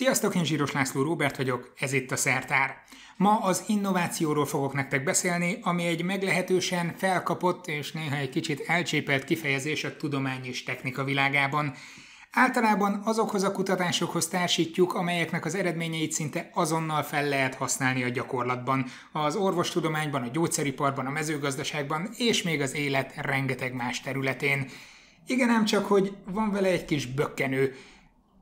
Sziasztok, én Zsíros László Róbert vagyok, ez itt a Szertár. Ma az innovációról fogok nektek beszélni, ami egy meglehetősen felkapott és néha egy kicsit elcsépelt kifejezés a tudomány és technika világában. Általában azokhoz a kutatásokhoz társítjuk, amelyeknek az eredményeit szinte azonnal fel lehet használni a gyakorlatban, az orvostudományban, a gyógyszeriparban, a mezőgazdaságban és még az élet rengeteg más területén. Igen, ám csak, hogy van vele egy kis bökkenő.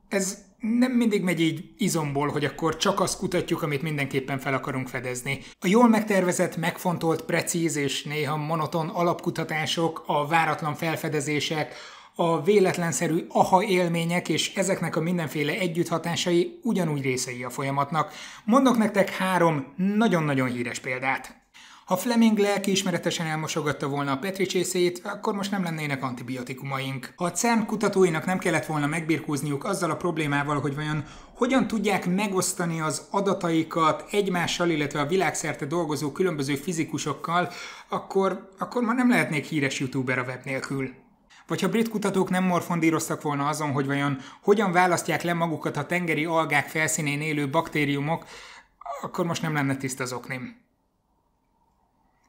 Ez nem mindig megy így izomból, hogy akkor csak azt kutatjuk, amit mindenképpen fel akarunk fedezni. A jól megtervezett, megfontolt, precíz és néha monoton alapkutatások, a váratlan felfedezések, a véletlenszerű aha élmények és ezeknek a mindenféle együtthatásai ugyanúgy részei a folyamatnak. Mondok nektek három nagyon-nagyon híres példát. Ha Fleming lelkiismeretesen elmosogatta volna a Petri csészét, akkor most nem lennének antibiotikumaink. A CERN kutatóinak nem kellett volna megbirkózniuk azzal a problémával, hogy vajon hogyan tudják megosztani az adataikat egymással, illetve a világszerte dolgozó különböző fizikusokkal, akkor, akkor ma nem lehetnék híres youtuber a web nélkül. Vagy ha brit kutatók nem morfondíroztak volna azon, hogy vajon hogyan választják le magukat a tengeri algák felszínén élő baktériumok, akkor most nem lenne tiszta az oknim.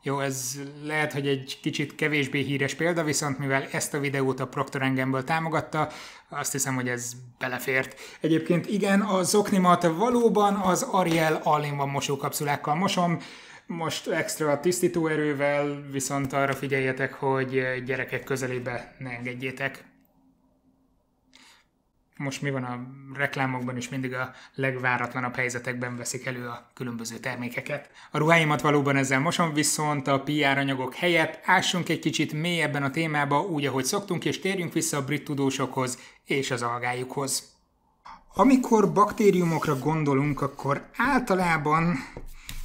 Jó, ez lehet, hogy egy kicsit kevésbé híres példa, viszont mivel ezt a videót a Proctor engemből támogatta, azt hiszem, hogy ez belefért. Egyébként igen, a zoknimat valóban az Ariel van mosókapszulákkal mosom, most extra a tisztítóerővel, viszont arra figyeljetek, hogy gyerekek közelébe ne engedjétek most mi van a reklámokban is mindig a legváratlanabb helyzetekben veszik elő a különböző termékeket. A ruháimat valóban ezzel mosom, viszont a PR anyagok helyett ássunk egy kicsit mélyebben a témába, úgy ahogy szoktunk, és térjünk vissza a brit tudósokhoz és az algájukhoz. Amikor baktériumokra gondolunk, akkor általában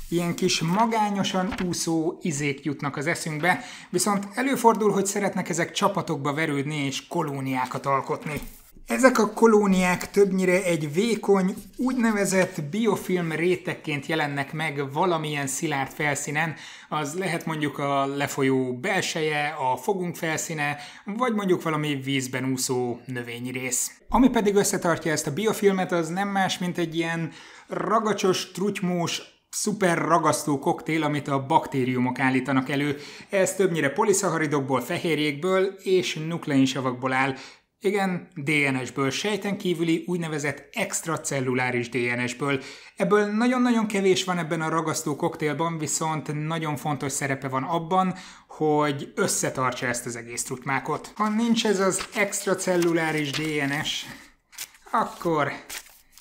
ilyen kis magányosan úszó izék jutnak az eszünkbe, viszont előfordul, hogy szeretnek ezek csapatokba verődni és kolóniákat alkotni. Ezek a kolóniák többnyire egy vékony, úgynevezett biofilm rétegként jelennek meg valamilyen szilárd felszínen, az lehet mondjuk a lefolyó belseje, a fogunk felszíne, vagy mondjuk valami vízben úszó növényi rész. Ami pedig összetartja ezt a biofilmet, az nem más, mint egy ilyen ragacsos, trutymós, szuper ragasztó koktél, amit a baktériumok állítanak elő. Ez többnyire poliszaharidokból, fehérjékből és nukleinsavakból áll, igen, DNS-ből, sejten kívüli úgynevezett extracelluláris DNS-ből. Ebből nagyon-nagyon kevés van ebben a ragasztó koktélban, viszont nagyon fontos szerepe van abban, hogy összetartsa ezt az egész trutmákot. Ha nincs ez az extracelluláris DNS, akkor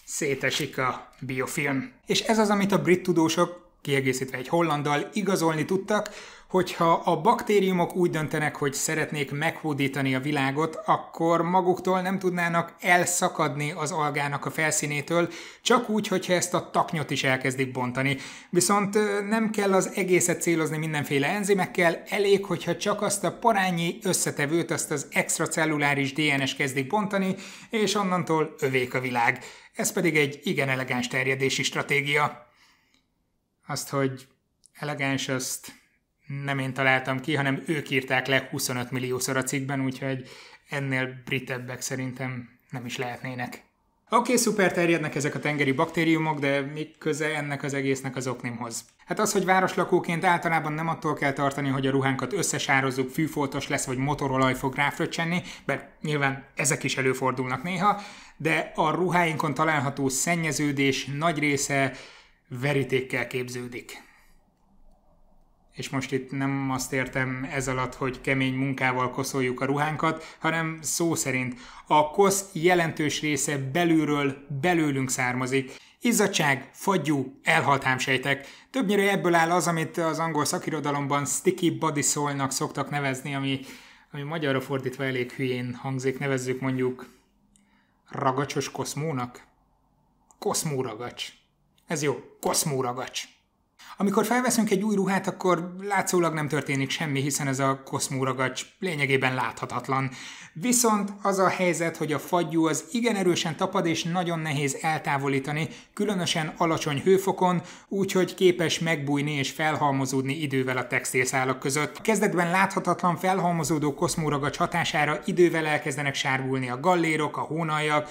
szétesik a biofilm. És ez az, amit a brit tudósok kiegészítve egy hollandal igazolni tudtak, hogyha a baktériumok úgy döntenek, hogy szeretnék meghódítani a világot, akkor maguktól nem tudnának elszakadni az algának a felszínétől, csak úgy, hogyha ezt a taknyot is elkezdik bontani. Viszont nem kell az egészet célozni mindenféle enzimekkel, elég, hogyha csak azt a parányi összetevőt, azt az extracelluláris DNS kezdik bontani, és onnantól övék a világ. Ez pedig egy igen elegáns terjedési stratégia. Azt, hogy elegáns, azt nem én találtam ki, hanem ők írták le 25 milliószor a cikkben, úgyhogy ennél britebbek szerintem nem is lehetnének. Oké, okay, szuper terjednek ezek a tengeri baktériumok, de mi köze ennek az egésznek az oknimhoz? Hát az, hogy városlakóként általában nem attól kell tartani, hogy a ruhánkat összesározzuk, fűfoltos lesz, vagy motorolaj fog ráfröccsenni, bár nyilván ezek is előfordulnak néha, de a ruháinkon található szennyeződés nagy része verítékkel képződik. És most itt nem azt értem ez alatt, hogy kemény munkával koszoljuk a ruhánkat, hanem szó szerint a kosz jelentős része belülről belőlünk származik. Izzadság, fagyú, elhalt hámsejtek. Többnyire ebből áll az, amit az angol szakirodalomban sticky body soilnak szoktak nevezni, ami, ami magyarra fordítva elég hülyén hangzik, nevezzük mondjuk ragacsos koszmónak. Koszmó ragacs. Ez jó. ragacs. Amikor felveszünk egy új ruhát, akkor látszólag nem történik semmi, hiszen ez a koszmóragacs lényegében láthatatlan. Viszont az a helyzet, hogy a fagyú az igen erősen tapad és nagyon nehéz eltávolítani, különösen alacsony hőfokon, úgyhogy képes megbújni és felhalmozódni idővel a textilszálak között. A kezdetben láthatatlan felhalmozódó koszmóragacs hatására idővel elkezdenek sárgulni a gallérok, a hónaljak,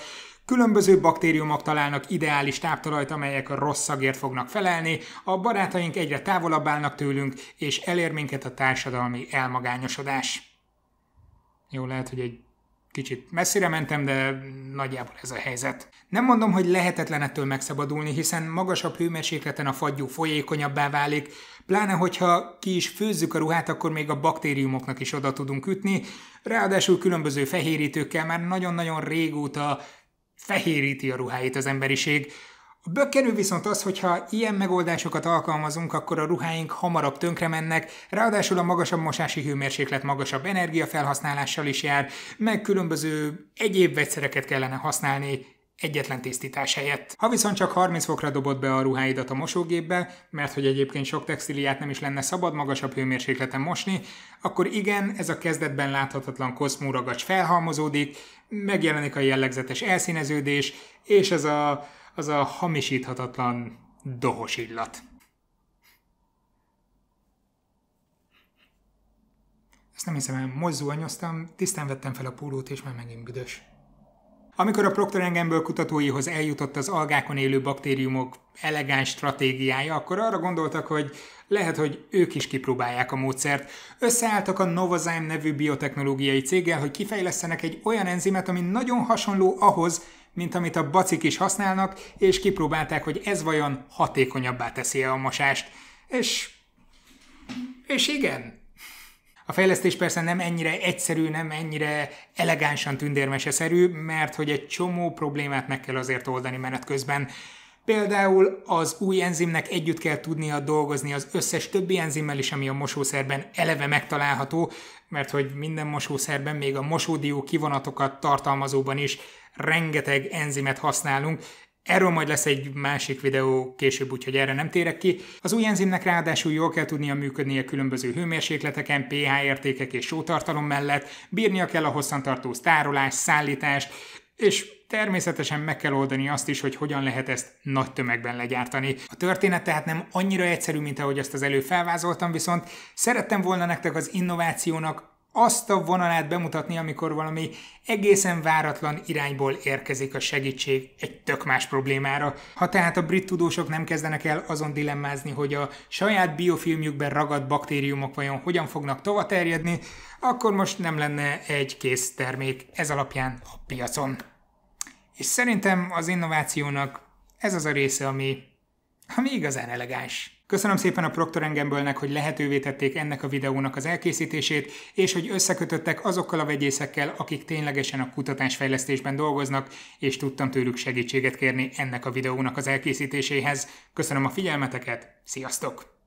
Különböző baktériumok találnak ideális táptalajt, amelyek rossz szagért fognak felelni, a barátaink egyre távolabb állnak tőlünk, és elér minket a társadalmi elmagányosodás. Jó, lehet, hogy egy Kicsit messzire mentem, de nagyjából ez a helyzet. Nem mondom, hogy lehetetlen ettől megszabadulni, hiszen magasabb hőmérsékleten a fagyú folyékonyabbá válik, pláne hogyha ki is főzzük a ruhát, akkor még a baktériumoknak is oda tudunk ütni, ráadásul különböző fehérítőkkel már nagyon-nagyon régóta fehéríti a ruháit az emberiség. A bökkenő viszont az, hogyha ilyen megoldásokat alkalmazunk, akkor a ruháink hamarabb tönkre mennek, ráadásul a magasabb mosási hőmérséklet magasabb energiafelhasználással is jár, meg különböző egyéb vegyszereket kellene használni egyetlen tisztítás helyett. Ha viszont csak 30 fokra dobott be a ruháidat a mosógépbe, mert hogy egyébként sok textiliát nem is lenne szabad magasabb hőmérsékleten mosni, akkor igen, ez a kezdetben láthatatlan koszmúragacs felhalmozódik, megjelenik a jellegzetes elszíneződés, és ez a, az a hamisíthatatlan dohos illat. Ezt nem hiszem, anyoztam, tisztán vettem fel a pólót, és már megint büdös. Amikor a Procter Gamble kutatóihoz eljutott az algákon élő baktériumok elegáns stratégiája, akkor arra gondoltak, hogy lehet, hogy ők is kipróbálják a módszert. Összeálltak a Novozyme nevű biotechnológiai céggel, hogy kifejlesztenek egy olyan enzimet, ami nagyon hasonló ahhoz, mint amit a bacik is használnak, és kipróbálták, hogy ez vajon hatékonyabbá teszi-e a mosást. És... és igen, a fejlesztés persze nem ennyire egyszerű, nem ennyire elegánsan tündérmeseszerű, mert hogy egy csomó problémát meg kell azért oldani menet közben. Például az új enzimnek együtt kell tudnia dolgozni az összes többi enzimmel is, ami a mosószerben eleve megtalálható, mert hogy minden mosószerben, még a mosódió kivonatokat tartalmazóban is rengeteg enzimet használunk, Erről majd lesz egy másik videó később, úgyhogy erre nem térek ki. Az új enzimnek ráadásul jól kell tudnia működni a különböző hőmérsékleteken, pH értékek és sótartalom mellett, bírnia kell a hosszantartó tárolás, szállítást, és természetesen meg kell oldani azt is, hogy hogyan lehet ezt nagy tömegben legyártani. A történet tehát nem annyira egyszerű, mint ahogy ezt az előfelvázoltam, felvázoltam, viszont szerettem volna nektek az innovációnak azt a vonalát bemutatni, amikor valami egészen váratlan irányból érkezik a segítség egy tök más problémára. Ha tehát a brit tudósok nem kezdenek el azon dilemmázni, hogy a saját biofilmjükben ragadt baktériumok vajon hogyan fognak tovaterjedni, akkor most nem lenne egy kész termék ez alapján a piacon. És szerintem az innovációnak ez az a része, ami, ami igazán elegáns. Köszönöm szépen a Proctor Gamble-nek, hogy lehetővé tették ennek a videónak az elkészítését, és hogy összekötöttek azokkal a vegyészekkel, akik ténylegesen a kutatásfejlesztésben dolgoznak, és tudtam tőlük segítséget kérni ennek a videónak az elkészítéséhez. Köszönöm a figyelmeteket, sziasztok!